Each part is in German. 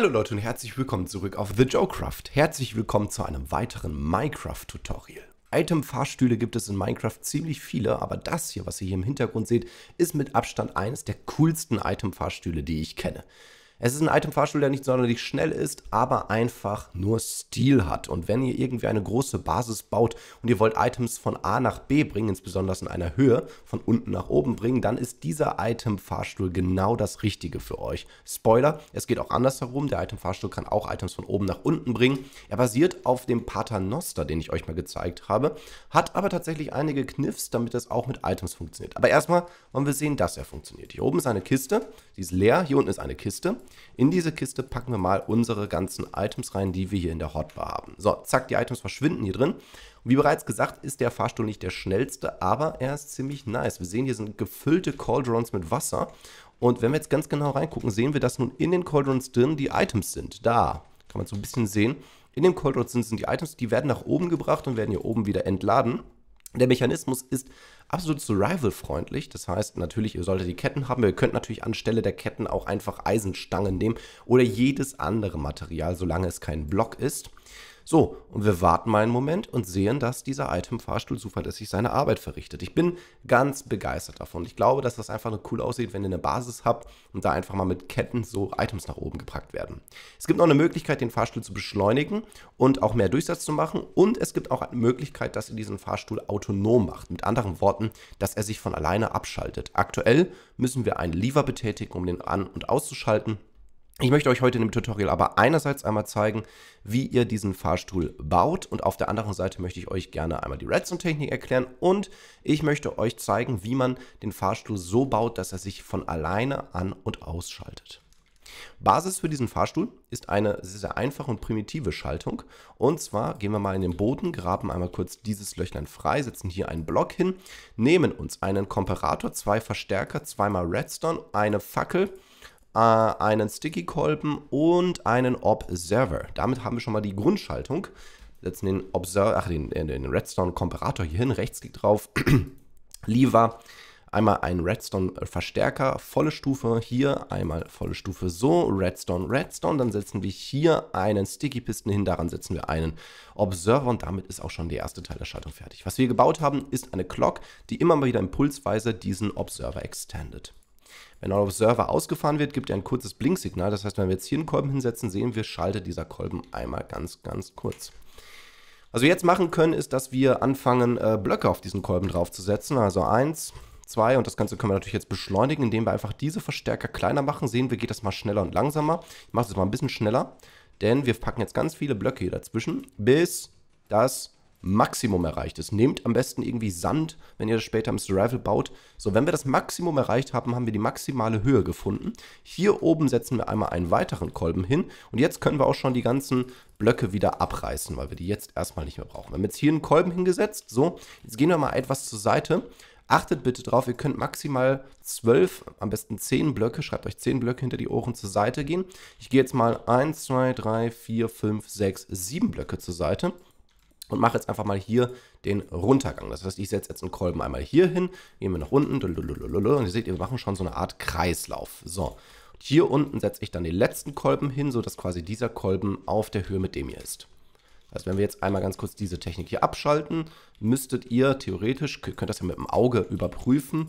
Hallo Leute und herzlich willkommen zurück auf The Joecraft. Herzlich willkommen zu einem weiteren Minecraft-Tutorial. Item-Fahrstühle gibt es in Minecraft ziemlich viele, aber das hier, was ihr hier im Hintergrund seht, ist mit Abstand eines der coolsten Item-Fahrstühle, die ich kenne. Es ist ein Item-Fahrstuhl, der nicht sonderlich schnell ist, aber einfach nur Stil hat. Und wenn ihr irgendwie eine große Basis baut und ihr wollt Items von A nach B bringen, insbesondere in einer Höhe, von unten nach oben bringen, dann ist dieser Item-Fahrstuhl genau das Richtige für euch. Spoiler, es geht auch andersherum. Der Item-Fahrstuhl kann auch Items von oben nach unten bringen. Er basiert auf dem Paternoster, den ich euch mal gezeigt habe, hat aber tatsächlich einige Kniffs, damit das auch mit Items funktioniert. Aber erstmal wollen wir sehen, dass er funktioniert. Hier oben ist eine Kiste, die ist leer, hier unten ist eine Kiste. In diese Kiste packen wir mal unsere ganzen Items rein, die wir hier in der Hotbar haben. So, zack, die Items verschwinden hier drin. Und wie bereits gesagt, ist der Fahrstuhl nicht der schnellste, aber er ist ziemlich nice. Wir sehen, hier sind gefüllte Cauldrons mit Wasser. Und wenn wir jetzt ganz genau reingucken, sehen wir, dass nun in den Cauldrons drin die Items sind. Da kann man so ein bisschen sehen. In dem Cauldron sind, sind die Items, die werden nach oben gebracht und werden hier oben wieder entladen. Der Mechanismus ist absolut survival-freundlich. Das heißt, natürlich, ihr solltet die Ketten haben. Ihr könnt natürlich anstelle der Ketten auch einfach Eisenstangen nehmen oder jedes andere Material, solange es kein Block ist. So, und wir warten mal einen Moment und sehen, dass dieser Item-Fahrstuhl zuverlässig seine Arbeit verrichtet. Ich bin ganz begeistert davon. Ich glaube, dass das einfach cool aussieht, wenn ihr eine Basis habt und da einfach mal mit Ketten so Items nach oben gepackt werden. Es gibt noch eine Möglichkeit, den Fahrstuhl zu beschleunigen und auch mehr Durchsatz zu machen. Und es gibt auch eine Möglichkeit, dass ihr diesen Fahrstuhl autonom macht. Mit anderen Worten, dass er sich von alleine abschaltet. Aktuell müssen wir einen Lever betätigen, um den an- und auszuschalten. Ich möchte euch heute in dem Tutorial aber einerseits einmal zeigen, wie ihr diesen Fahrstuhl baut und auf der anderen Seite möchte ich euch gerne einmal die Redstone-Technik erklären und ich möchte euch zeigen, wie man den Fahrstuhl so baut, dass er sich von alleine an- und ausschaltet. Basis für diesen Fahrstuhl ist eine sehr einfache und primitive Schaltung. Und zwar gehen wir mal in den Boden, graben einmal kurz dieses Löchlein frei, setzen hier einen Block hin, nehmen uns einen Komparator, zwei Verstärker, zweimal Redstone, eine Fackel äh, einen Sticky-Kolben und einen Observer. Damit haben wir schon mal die Grundschaltung. Setzen den Observer, ach, den, äh, den Redstone-Komparator hier hin, Rechtsklick drauf, Lever, einmal einen Redstone-Verstärker, volle Stufe hier, einmal volle Stufe so, Redstone, Redstone, dann setzen wir hier einen Sticky-Pisten hin, daran setzen wir einen Observer und damit ist auch schon der erste Teil der Schaltung fertig. Was wir gebaut haben, ist eine Clock, die immer mal wieder impulsweise diesen Observer extendet. Wenn ein Observer ausgefahren wird, gibt er ein kurzes Blinksignal. Das heißt, wenn wir jetzt hier einen Kolben hinsetzen, sehen wir, schaltet dieser Kolben einmal ganz, ganz kurz. Was wir jetzt machen können, ist, dass wir anfangen, äh, Blöcke auf diesen Kolben draufzusetzen. Also 1, 2 und das Ganze können wir natürlich jetzt beschleunigen, indem wir einfach diese Verstärker kleiner machen. Sehen wir, geht das mal schneller und langsamer. Ich mache das mal ein bisschen schneller, denn wir packen jetzt ganz viele Blöcke hier dazwischen, bis das Maximum erreicht ist. Nehmt am besten irgendwie Sand, wenn ihr das später im Survival baut. So, wenn wir das Maximum erreicht haben, haben wir die maximale Höhe gefunden. Hier oben setzen wir einmal einen weiteren Kolben hin und jetzt können wir auch schon die ganzen Blöcke wieder abreißen, weil wir die jetzt erstmal nicht mehr brauchen. Wir haben jetzt hier einen Kolben hingesetzt. So, jetzt gehen wir mal etwas zur Seite. Achtet bitte drauf, ihr könnt maximal 12, am besten 10 Blöcke, schreibt euch 10 Blöcke hinter die Ohren zur Seite gehen. Ich gehe jetzt mal 1, 2, 3, 4, 5, 6, 7 Blöcke zur Seite und mache jetzt einfach mal hier den Runtergang. Das heißt, ich setze jetzt einen Kolben einmal hier hin, gehen wir nach unten und ihr seht, wir machen schon so eine Art Kreislauf. So, und hier unten setze ich dann den letzten Kolben hin, sodass quasi dieser Kolben auf der Höhe mit dem hier ist. Also wenn wir jetzt einmal ganz kurz diese Technik hier abschalten, müsstet ihr theoretisch, ihr könnt das ja mit dem Auge überprüfen,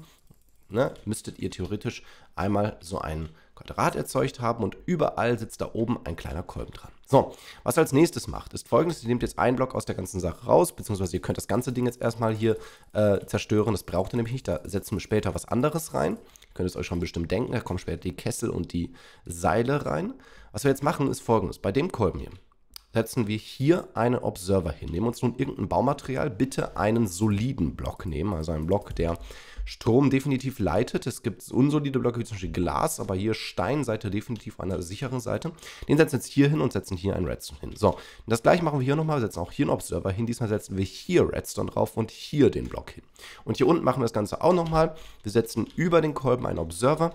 ne, müsstet ihr theoretisch einmal so einen Quadrat erzeugt haben und überall sitzt da oben ein kleiner Kolben dran. So, was ihr als nächstes macht, ist folgendes, ihr nehmt jetzt einen Block aus der ganzen Sache raus, beziehungsweise ihr könnt das ganze Ding jetzt erstmal hier äh, zerstören, das braucht ihr nämlich nicht, da setzen wir später was anderes rein. Ihr könnt es euch schon bestimmt denken, da kommen später die Kessel und die Seile rein. Was wir jetzt machen, ist folgendes, bei dem Kolben hier, setzen wir hier einen Observer hin. Nehmen uns nun irgendein Baumaterial, bitte einen soliden Block nehmen, also einen Block, der Strom definitiv leitet. Es gibt unsolide Blöcke, wie zum Beispiel Glas, aber hier Steinseite definitiv an der sicheren Seite. Den setzen wir jetzt hier hin und setzen hier einen Redstone hin. So, das gleiche machen wir hier nochmal, wir setzen auch hier einen Observer hin. Diesmal setzen wir hier Redstone drauf und hier den Block hin. Und hier unten machen wir das Ganze auch nochmal. Wir setzen über den Kolben einen Observer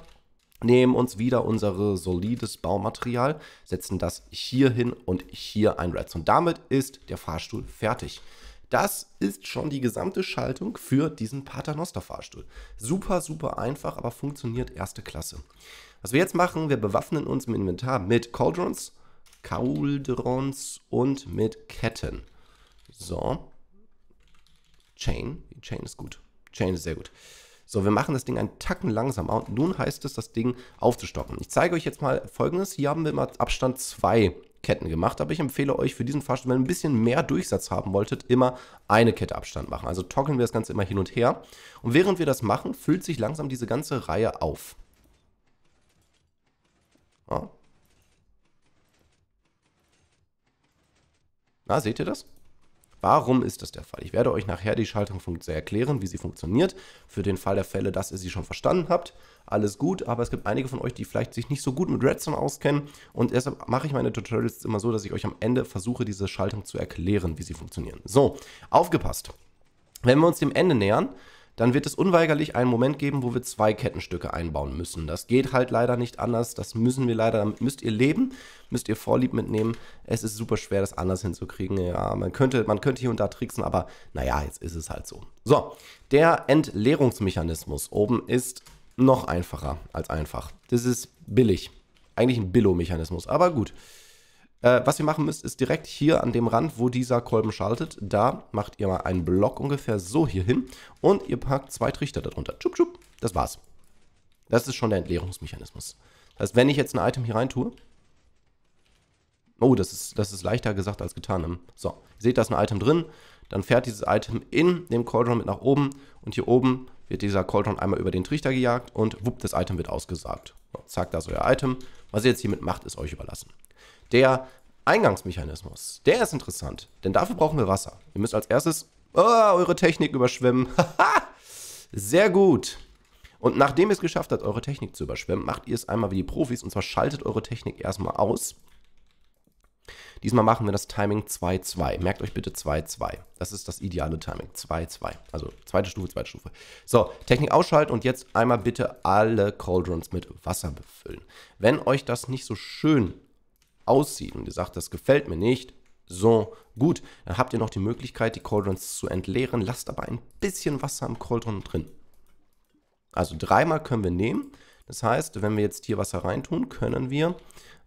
nehmen uns wieder unser solides Baumaterial, setzen das hier hin und hier ein einretz. Und damit ist der Fahrstuhl fertig. Das ist schon die gesamte Schaltung für diesen Paternoster-Fahrstuhl. Super, super einfach, aber funktioniert erste Klasse. Was wir jetzt machen, wir bewaffnen uns im Inventar mit Cauldrons, Cauldrons und mit Ketten. So. Chain. Chain ist gut. Chain ist sehr gut. So, wir machen das Ding einen Tacken langsamer und nun heißt es, das Ding aufzustocken. Ich zeige euch jetzt mal folgendes. Hier haben wir mal Abstand 2 Ketten gemacht, aber ich empfehle euch für diesen Fahrstuhl, wenn ihr ein bisschen mehr Durchsatz haben wolltet, immer eine Kette Abstand machen. Also toggeln wir das Ganze immer hin und her. Und während wir das machen, füllt sich langsam diese ganze Reihe auf. Ja. Na, seht ihr das? Warum ist das der Fall? Ich werde euch nachher die Schaltung erklären, wie sie funktioniert. Für den Fall der Fälle, dass ihr sie schon verstanden habt. Alles gut, aber es gibt einige von euch, die vielleicht sich nicht so gut mit Redstone auskennen. Und deshalb mache ich meine Tutorials immer so, dass ich euch am Ende versuche, diese Schaltung zu erklären, wie sie funktionieren. So, aufgepasst. Wenn wir uns dem Ende nähern, dann wird es unweigerlich einen Moment geben, wo wir zwei Kettenstücke einbauen müssen. Das geht halt leider nicht anders. Das müssen wir leider, damit müsst ihr leben, müsst ihr Vorlieb mitnehmen. Es ist super schwer, das anders hinzukriegen. Ja, man könnte, man könnte hier und da tricksen, aber naja, jetzt ist es halt so. So, der Entleerungsmechanismus oben ist noch einfacher als einfach. Das ist billig. Eigentlich ein Billo-Mechanismus, aber gut. Äh, was ihr machen müsst, ist direkt hier an dem Rand, wo dieser Kolben schaltet, da macht ihr mal einen Block ungefähr so hier hin und ihr packt zwei Trichter darunter. Tschup, tschup, das war's. Das ist schon der Entleerungsmechanismus. Das heißt, wenn ich jetzt ein Item hier rein tue, Oh, das ist, das ist leichter gesagt als getan. Ne? So, ihr seht, da ist ein Item drin. Dann fährt dieses Item in dem Cauldron mit nach oben. Und hier oben wird dieser Cauldron einmal über den Trichter gejagt und wupp, das Item wird ausgesagt. So, zack, da ist euer Item. Was ihr jetzt hiermit macht, ist euch überlassen der Eingangsmechanismus, der ist interessant, denn dafür brauchen wir Wasser. Ihr müsst als erstes oh, eure Technik überschwemmen. Sehr gut. Und nachdem ihr es geschafft habt, eure Technik zu überschwimmen, macht ihr es einmal wie die Profis und zwar schaltet eure Technik erstmal aus. Diesmal machen wir das Timing 2-2. Merkt euch bitte 2-2. Das ist das ideale Timing. 2-2. Also zweite Stufe, zweite Stufe. So, Technik ausschalten und jetzt einmal bitte alle Cauldrons mit Wasser befüllen. Wenn euch das nicht so schön aussieht und ihr sagt, das gefällt mir nicht, so gut, dann habt ihr noch die Möglichkeit, die Cauldrons zu entleeren, lasst aber ein bisschen Wasser im Cauldron drin. Also dreimal können wir nehmen. Das heißt, wenn wir jetzt hier Wasser reintun, können wir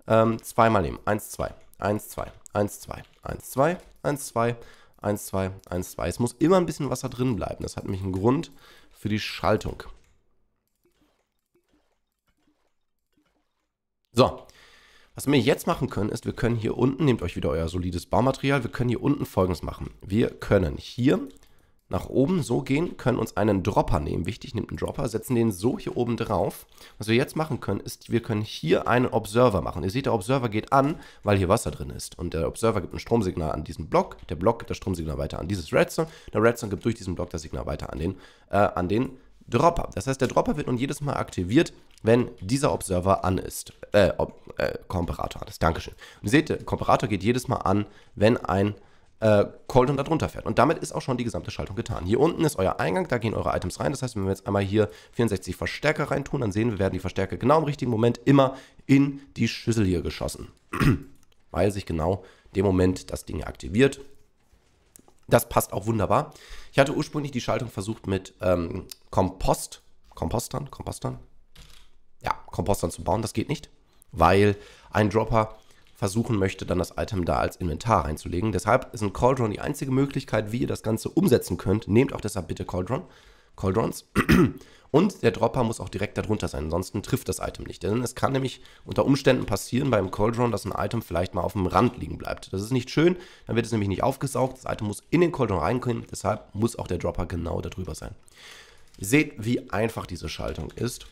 ähm, zweimal nehmen. 1, 2, 1, 2, 1, 2, 1, 2, 1, 2, 1, 2, 1, 2. Es muss immer ein bisschen Wasser drin bleiben. Das hat nämlich einen Grund für die Schaltung. So, was wir jetzt machen können, ist, wir können hier unten, nehmt euch wieder euer solides Baumaterial, wir können hier unten folgendes machen. Wir können hier nach oben so gehen, können uns einen Dropper nehmen. Wichtig, nehmt einen Dropper, setzen den so hier oben drauf. Was wir jetzt machen können, ist, wir können hier einen Observer machen. Ihr seht, der Observer geht an, weil hier Wasser drin ist. Und der Observer gibt ein Stromsignal an diesen Block, der Block gibt das Stromsignal weiter an dieses Redstone, der Redstone gibt durch diesen Block das Signal weiter an den, äh, an den Dropper. Das heißt, der Dropper wird nun jedes Mal aktiviert, wenn dieser Observer an ist. Äh, ob, äh Komparator an ist. Dankeschön. Und ihr seht, der Komparator geht jedes Mal an, wenn ein äh, Colton da drunter fährt. Und damit ist auch schon die gesamte Schaltung getan. Hier unten ist euer Eingang, da gehen eure Items rein. Das heißt, wenn wir jetzt einmal hier 64 Verstärker reintun, dann sehen wir, werden die Verstärker genau im richtigen Moment immer in die Schüssel hier geschossen. Weil sich genau dem Moment das Ding aktiviert das passt auch wunderbar. Ich hatte ursprünglich die Schaltung versucht mit ähm, Kompost, Kompostern, Kompostern. Ja, Kompostern zu bauen, das geht nicht, weil ein Dropper versuchen möchte, dann das Item da als Inventar reinzulegen. Deshalb ist ein Cauldron die einzige Möglichkeit, wie ihr das Ganze umsetzen könnt. Nehmt auch deshalb bitte Cauldron, Cauldrons. Und der Dropper muss auch direkt darunter sein, ansonsten trifft das Item nicht. Denn es kann nämlich unter Umständen passieren beim Call dass ein Item vielleicht mal auf dem Rand liegen bleibt. Das ist nicht schön, dann wird es nämlich nicht aufgesaugt. Das Item muss in den Call reinkommen, deshalb muss auch der Dropper genau darüber sein. Ihr seht, wie einfach diese Schaltung ist.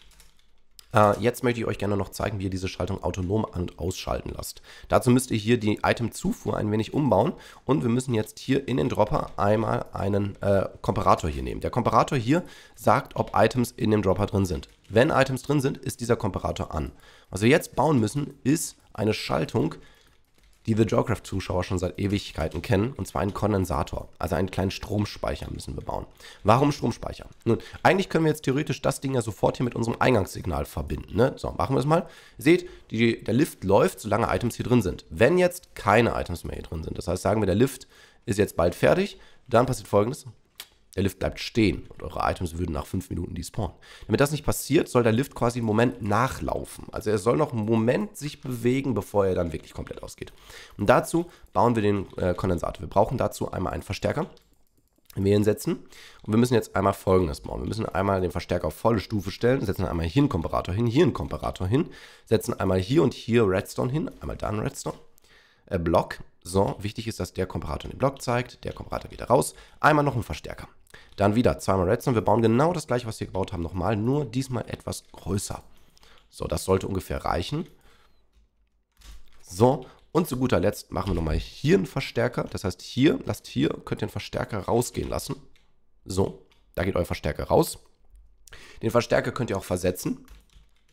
Äh, jetzt möchte ich euch gerne noch zeigen, wie ihr diese Schaltung autonom an- und ausschalten lasst. Dazu müsst ihr hier die Itemzufuhr ein wenig umbauen und wir müssen jetzt hier in den Dropper einmal einen äh, Komparator hier nehmen. Der Komparator hier sagt, ob Items in dem Dropper drin sind. Wenn Items drin sind, ist dieser Komparator an. Was wir jetzt bauen müssen, ist eine Schaltung, die The Jawcraft-Zuschauer schon seit Ewigkeiten kennen, und zwar einen Kondensator, also einen kleinen Stromspeicher müssen wir bauen. Warum Stromspeicher? Nun, eigentlich können wir jetzt theoretisch das Ding ja sofort hier mit unserem Eingangssignal verbinden. Ne? So, machen wir es mal. Seht, die, der Lift läuft, solange Items hier drin sind. Wenn jetzt keine Items mehr hier drin sind, das heißt, sagen wir, der Lift ist jetzt bald fertig, dann passiert folgendes. Der Lift bleibt stehen und eure Items würden nach 5 Minuten despawnen. Damit das nicht passiert, soll der Lift quasi einen Moment nachlaufen. Also er soll noch einen Moment sich bewegen, bevor er dann wirklich komplett ausgeht. Und dazu bauen wir den äh, Kondensator. Wir brauchen dazu einmal einen Verstärker. den Wir hinsetzen und wir müssen jetzt einmal folgendes bauen. Wir müssen einmal den Verstärker auf volle Stufe stellen, setzen einmal hier einen Komparator hin, hier einen Komparator hin, setzen einmal hier und hier Redstone hin, einmal da einen Redstone, äh, Block. So, wichtig ist, dass der Komparator den Block zeigt, der Komparator geht da raus, einmal noch ein Verstärker. Dann wieder zweimal Redstone. Wir bauen genau das gleiche, was wir gebaut haben, nochmal, nur diesmal etwas größer. So, das sollte ungefähr reichen. So, und zu guter Letzt machen wir nochmal hier einen Verstärker. Das heißt, hier, lasst hier, könnt ihr den Verstärker rausgehen lassen. So, da geht euer Verstärker raus. Den Verstärker könnt ihr auch versetzen,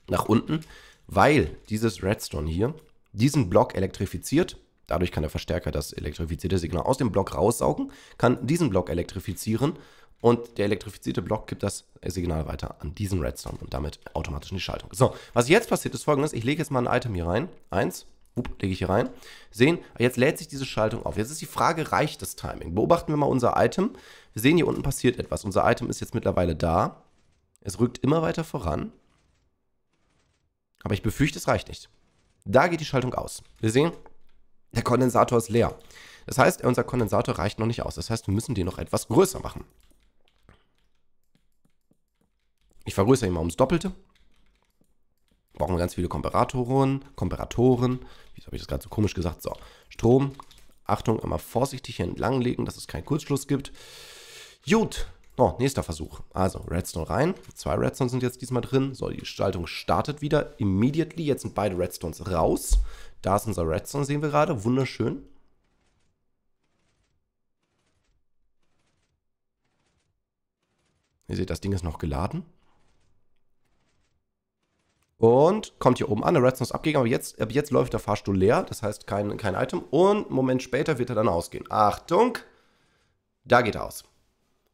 nach unten, weil dieses Redstone hier diesen Block elektrifiziert Dadurch kann der Verstärker das elektrifizierte Signal aus dem Block raussaugen, kann diesen Block elektrifizieren und der elektrifizierte Block gibt das Signal weiter an diesen Redstone und damit automatisch in die Schaltung. So, was jetzt passiert ist folgendes, ich lege jetzt mal ein Item hier rein, eins, Upp, lege ich hier rein, sehen, jetzt lädt sich diese Schaltung auf. Jetzt ist die Frage, reicht das Timing? Beobachten wir mal unser Item. Wir sehen, hier unten passiert etwas. Unser Item ist jetzt mittlerweile da. Es rückt immer weiter voran. Aber ich befürchte, es reicht nicht. Da geht die Schaltung aus. Wir sehen, der Kondensator ist leer. Das heißt, unser Kondensator reicht noch nicht aus. Das heißt, wir müssen den noch etwas größer machen. Ich vergrößere ihn mal ums Doppelte. Brauchen wir ganz viele Komparatoren, Komparatoren. Wieso habe ich das gerade so komisch gesagt? So, Strom. Achtung, immer vorsichtig hier entlanglegen, dass es keinen Kurzschluss gibt. Gut, Oh, nächster Versuch. Also, Redstone rein. Zwei Redstones sind jetzt diesmal drin. So, die Gestaltung startet wieder. Immediately. Jetzt sind beide Redstones raus. Da ist unser Redstone, sehen wir gerade. Wunderschön. Ihr seht, das Ding ist noch geladen. Und kommt hier oben an. Der Redstone ist abgegangen, aber jetzt, ab jetzt läuft der Fahrstuhl leer. Das heißt, kein, kein Item. Und einen Moment später wird er dann ausgehen. Achtung! Da geht er aus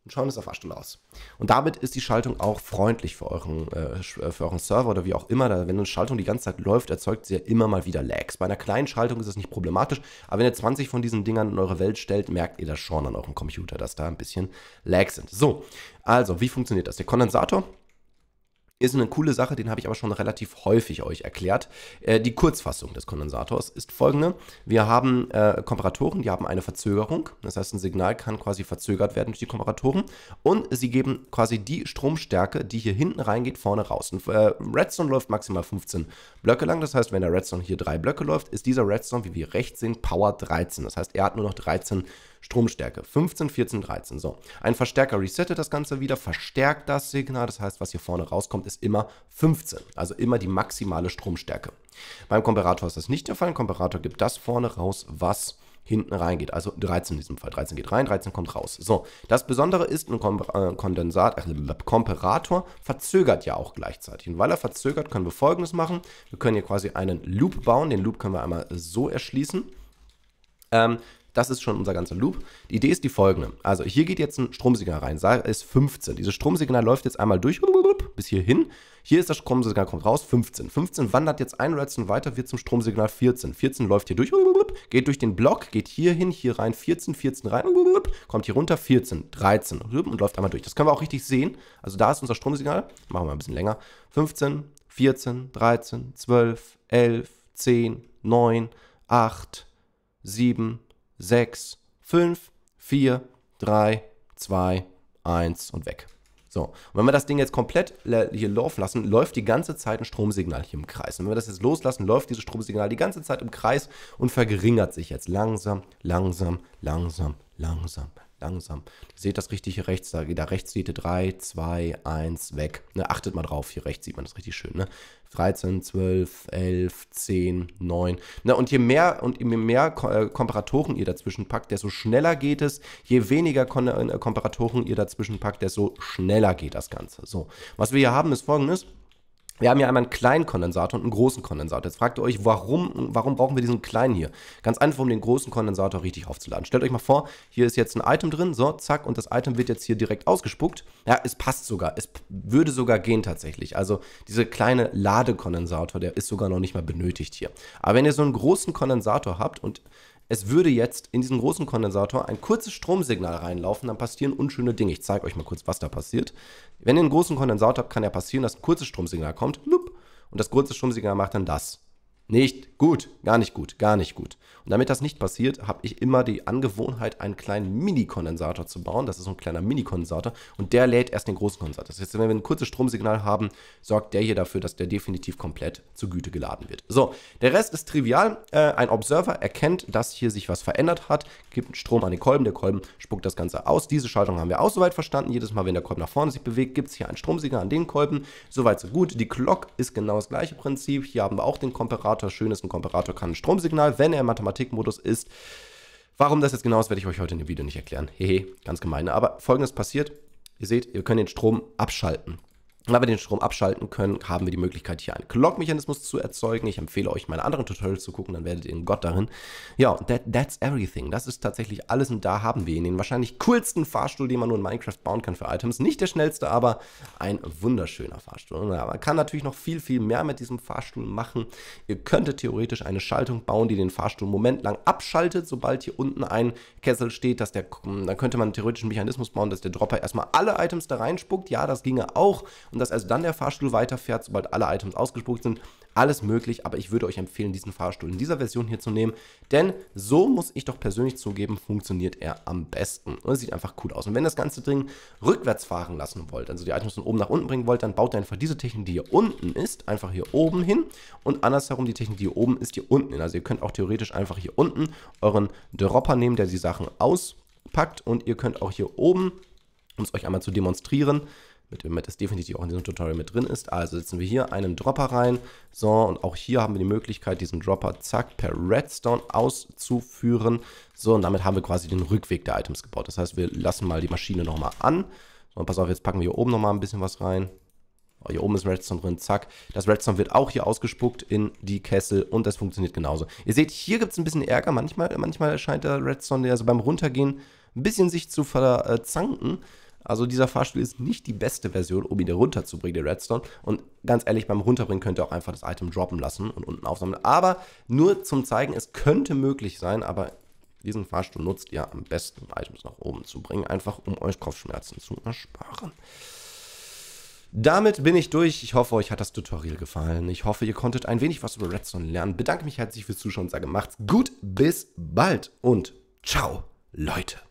und schauen es auf Ashton aus. Und damit ist die Schaltung auch freundlich für euren, äh, für euren Server oder wie auch immer. Da, wenn eine Schaltung die ganze Zeit läuft, erzeugt sie ja immer mal wieder Lags. Bei einer kleinen Schaltung ist das nicht problematisch, aber wenn ihr 20 von diesen Dingern in eure Welt stellt, merkt ihr das schon an eurem Computer, dass da ein bisschen Lags sind. So, also wie funktioniert das? Der Kondensator ist eine coole Sache, den habe ich aber schon relativ häufig euch erklärt. Äh, die Kurzfassung des Kondensators ist folgende. Wir haben äh, Komparatoren, die haben eine Verzögerung. Das heißt, ein Signal kann quasi verzögert werden durch die Komparatoren. Und sie geben quasi die Stromstärke, die hier hinten reingeht, vorne raus. Und, äh, Redstone läuft maximal 15 Blöcke lang. Das heißt, wenn der Redstone hier drei Blöcke läuft, ist dieser Redstone, wie wir rechts sehen, Power 13. Das heißt, er hat nur noch 13 Blöcke. Stromstärke 15, 14, 13. So, ein Verstärker resettet das Ganze wieder, verstärkt das Signal. Das heißt, was hier vorne rauskommt, ist immer 15, also immer die maximale Stromstärke. Beim Komparator ist das nicht der Fall. Ein Komparator gibt das vorne raus, was hinten reingeht. Also 13 in diesem Fall. 13 geht rein, 13 kommt raus. So, das Besondere ist, ein äh, Kondensat, äh, Komparator verzögert ja auch gleichzeitig. Und weil er verzögert, können wir folgendes machen. Wir können hier quasi einen Loop bauen. Den Loop können wir einmal so erschließen. Ähm, das ist schon unser ganzer Loop. Die Idee ist die folgende. Also hier geht jetzt ein Stromsignal rein, sei es 15. Dieses Stromsignal läuft jetzt einmal durch bis hier hin. Hier ist das Stromsignal, kommt raus, 15. 15 wandert jetzt ein Redstone weiter, wird zum Stromsignal 14. 14 läuft hier durch, geht durch den Block, geht hier hin, hier rein, 14, 14 rein, kommt hier runter, 14, 13 und läuft einmal durch. Das können wir auch richtig sehen. Also da ist unser Stromsignal. Machen wir ein bisschen länger. 15, 14, 13, 12, 11, 10, 9, 8, 7, 6, 5, 4, 3, 2, 1 und weg. So, und wenn wir das Ding jetzt komplett hier laufen lassen, läuft die ganze Zeit ein Stromsignal hier im Kreis. Und wenn wir das jetzt loslassen, läuft dieses Stromsignal die ganze Zeit im Kreis und verringert sich jetzt langsam, langsam, langsam, langsam, langsam. Ihr seht das richtig hier rechts, da, da rechts seht ihr 3, 2, 1, weg. Ne, achtet mal drauf, hier rechts sieht man das richtig schön. Ne? 13, 12, 11, 10, 9. Ne, und je mehr und je mehr äh, Komparatoren ihr dazwischen packt, desto schneller geht es. Je weniger äh, Komparatoren ihr dazwischen packt, desto schneller geht das Ganze. So, was wir hier haben, ist folgendes. Wir haben hier einmal einen kleinen Kondensator und einen großen Kondensator. Jetzt fragt ihr euch, warum, warum brauchen wir diesen kleinen hier? Ganz einfach, um den großen Kondensator richtig aufzuladen. Stellt euch mal vor, hier ist jetzt ein Item drin, so, zack, und das Item wird jetzt hier direkt ausgespuckt. Ja, es passt sogar, es würde sogar gehen tatsächlich. Also dieser kleine Ladekondensator, der ist sogar noch nicht mal benötigt hier. Aber wenn ihr so einen großen Kondensator habt und es würde jetzt in diesen großen Kondensator ein kurzes Stromsignal reinlaufen, dann passieren unschöne Dinge. Ich zeige euch mal kurz, was da passiert. Wenn ihr einen großen Kondensator habt, kann ja passieren, dass ein kurzes Stromsignal kommt, und das kurze Stromsignal macht dann das nicht gut, gar nicht gut, gar nicht gut. Und damit das nicht passiert, habe ich immer die Angewohnheit, einen kleinen Mini-Kondensator zu bauen. Das ist so ein kleiner Mini-Kondensator und der lädt erst den großen Kondensator. Das heißt, wenn wir ein kurzes Stromsignal haben, sorgt der hier dafür, dass der definitiv komplett zur Güte geladen wird. So, der Rest ist trivial. Äh, ein Observer erkennt, dass hier sich was verändert hat, gibt Strom an den Kolben, der Kolben spuckt das Ganze aus. Diese Schaltung haben wir auch soweit verstanden. Jedes Mal, wenn der Kolben nach vorne sich bewegt, gibt es hier ein Stromsignal an den Kolben. Soweit so gut. Die Glock ist genau das gleiche Prinzip. Hier haben wir auch den Komparator Komparator schön ist. Ein Komparator kann ein Stromsignal, wenn er im Mathematikmodus ist. Warum das jetzt genau ist, werde ich euch heute in dem Video nicht erklären. Hehe, ganz gemein. Aber folgendes passiert. Ihr seht, ihr könnt den Strom abschalten weil wir den Strom abschalten können, haben wir die Möglichkeit, hier einen Clock-Mechanismus zu erzeugen. Ich empfehle euch, meine anderen Tutorials zu gucken, dann werdet ihr ein Gott darin. Ja, that, that's everything. Das ist tatsächlich alles und da haben wir ihn. Den wahrscheinlich coolsten Fahrstuhl, den man nur in Minecraft bauen kann für Items. Nicht der schnellste, aber ein wunderschöner Fahrstuhl. Ja, man kann natürlich noch viel, viel mehr mit diesem Fahrstuhl machen. Ihr könntet theoretisch eine Schaltung bauen, die den Fahrstuhl einen abschaltet, sobald hier unten ein Kessel steht. Dass der, hm, dann könnte man einen theoretischen Mechanismus bauen, dass der Dropper erstmal alle Items da reinspuckt. Ja, das ginge auch. Und und dass also dann der Fahrstuhl weiterfährt, sobald alle Items ausgespuckt sind. Alles möglich, aber ich würde euch empfehlen, diesen Fahrstuhl in dieser Version hier zu nehmen, denn so muss ich doch persönlich zugeben, funktioniert er am besten und es sieht einfach cool aus. Und wenn das ganze Ding rückwärts fahren lassen wollt, also die Items von oben nach unten bringen wollt, dann baut ihr einfach diese Technik, die hier unten ist, einfach hier oben hin und andersherum die Technik, die hier oben ist, hier unten hin. Also ihr könnt auch theoretisch einfach hier unten euren Dropper nehmen, der die Sachen auspackt und ihr könnt auch hier oben um es euch einmal zu demonstrieren, mit dem Matt ist definitiv auch in diesem Tutorial mit drin ist. Also setzen wir hier einen Dropper rein. So, und auch hier haben wir die Möglichkeit, diesen Dropper, zack, per Redstone auszuführen. So, und damit haben wir quasi den Rückweg der Items gebaut. Das heißt, wir lassen mal die Maschine nochmal an. So, und pass auf, jetzt packen wir hier oben nochmal ein bisschen was rein. Oh, hier oben ist Redstone drin, zack. Das Redstone wird auch hier ausgespuckt in die Kessel und das funktioniert genauso. Ihr seht, hier gibt es ein bisschen Ärger. Manchmal, manchmal scheint der Redstone, also beim Runtergehen, ein bisschen sich zu verzanken. Also dieser Fahrstuhl ist nicht die beste Version, um ihn runterzubringen, den Redstone. Und ganz ehrlich, beim Runterbringen könnt ihr auch einfach das Item droppen lassen und unten aufsammeln. Aber nur zum Zeigen, es könnte möglich sein, aber diesen Fahrstuhl nutzt ihr am besten, um Items nach oben zu bringen, einfach um euch Kopfschmerzen zu ersparen. Damit bin ich durch. Ich hoffe, euch hat das Tutorial gefallen. Ich hoffe, ihr konntet ein wenig was über Redstone lernen. Bedanke mich herzlich fürs Zuschauen und sage, macht's gut, bis bald und ciao, Leute.